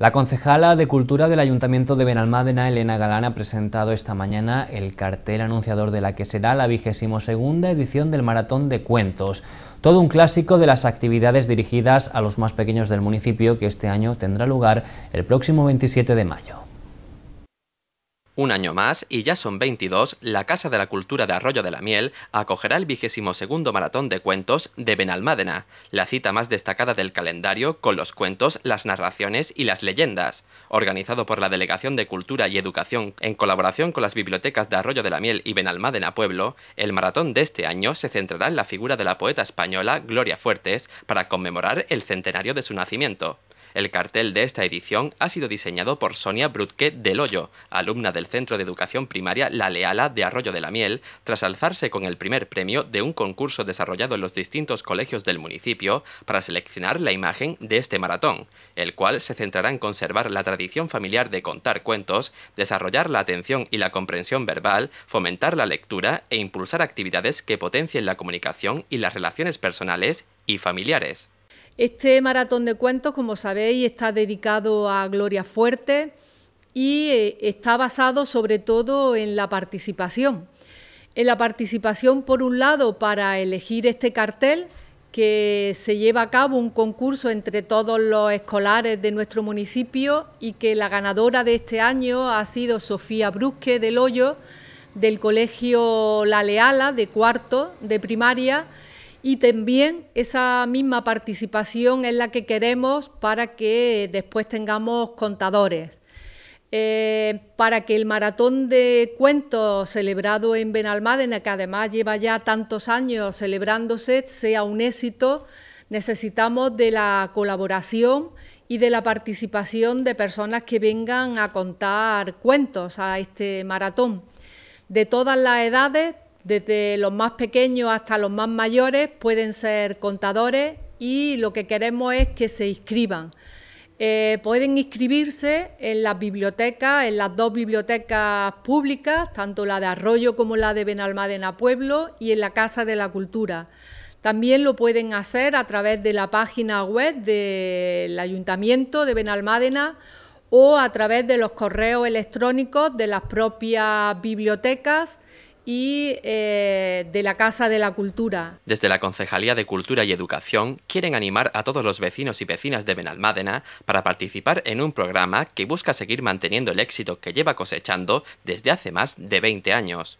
La concejala de Cultura del Ayuntamiento de Benalmádena, Elena Galán, ha presentado esta mañana el cartel anunciador de la que será la vigésimo segunda edición del Maratón de Cuentos, todo un clásico de las actividades dirigidas a los más pequeños del municipio que este año tendrá lugar el próximo 27 de mayo. Un año más, y ya son 22, la Casa de la Cultura de Arroyo de la Miel acogerá el vigésimo segundo Maratón de Cuentos de Benalmádena, la cita más destacada del calendario con los cuentos, las narraciones y las leyendas, organizado por la Delegación de Cultura y Educación en colaboración con las bibliotecas de Arroyo de la Miel y Benalmádena Pueblo, el maratón de este año se centrará en la figura de la poeta española Gloria Fuertes para conmemorar el centenario de su nacimiento. El cartel de esta edición ha sido diseñado por Sonia Brutke del Hoyo, alumna del Centro de Educación Primaria La Leala de Arroyo de la Miel, tras alzarse con el primer premio de un concurso desarrollado en los distintos colegios del municipio para seleccionar la imagen de este maratón, el cual se centrará en conservar la tradición familiar de contar cuentos, desarrollar la atención y la comprensión verbal, fomentar la lectura e impulsar actividades que potencien la comunicación y las relaciones personales y familiares. Este maratón de cuentos, como sabéis, está dedicado a Gloria Fuerte y eh, está basado sobre todo en la participación. En la participación, por un lado, para elegir este cartel, que se lleva a cabo un concurso entre todos los escolares de nuestro municipio y que la ganadora de este año ha sido Sofía Brusque del Hoyo, del Colegio La Leala, de cuarto de primaria, y también esa misma participación es la que queremos para que después tengamos contadores. Eh, para que el maratón de cuentos celebrado en Benalmádena, que además lleva ya tantos años celebrándose, sea un éxito, necesitamos de la colaboración y de la participación de personas que vengan a contar cuentos a este maratón, de todas las edades, desde los más pequeños hasta los más mayores pueden ser contadores y lo que queremos es que se inscriban. Eh, pueden inscribirse en las bibliotecas, en las dos bibliotecas públicas, tanto la de Arroyo como la de Benalmádena Pueblo y en la Casa de la Cultura. También lo pueden hacer a través de la página web del Ayuntamiento de Benalmádena o a través de los correos electrónicos de las propias bibliotecas y eh, de la Casa de la Cultura. Desde la Concejalía de Cultura y Educación quieren animar a todos los vecinos y vecinas de Benalmádena para participar en un programa que busca seguir manteniendo el éxito que lleva cosechando desde hace más de 20 años.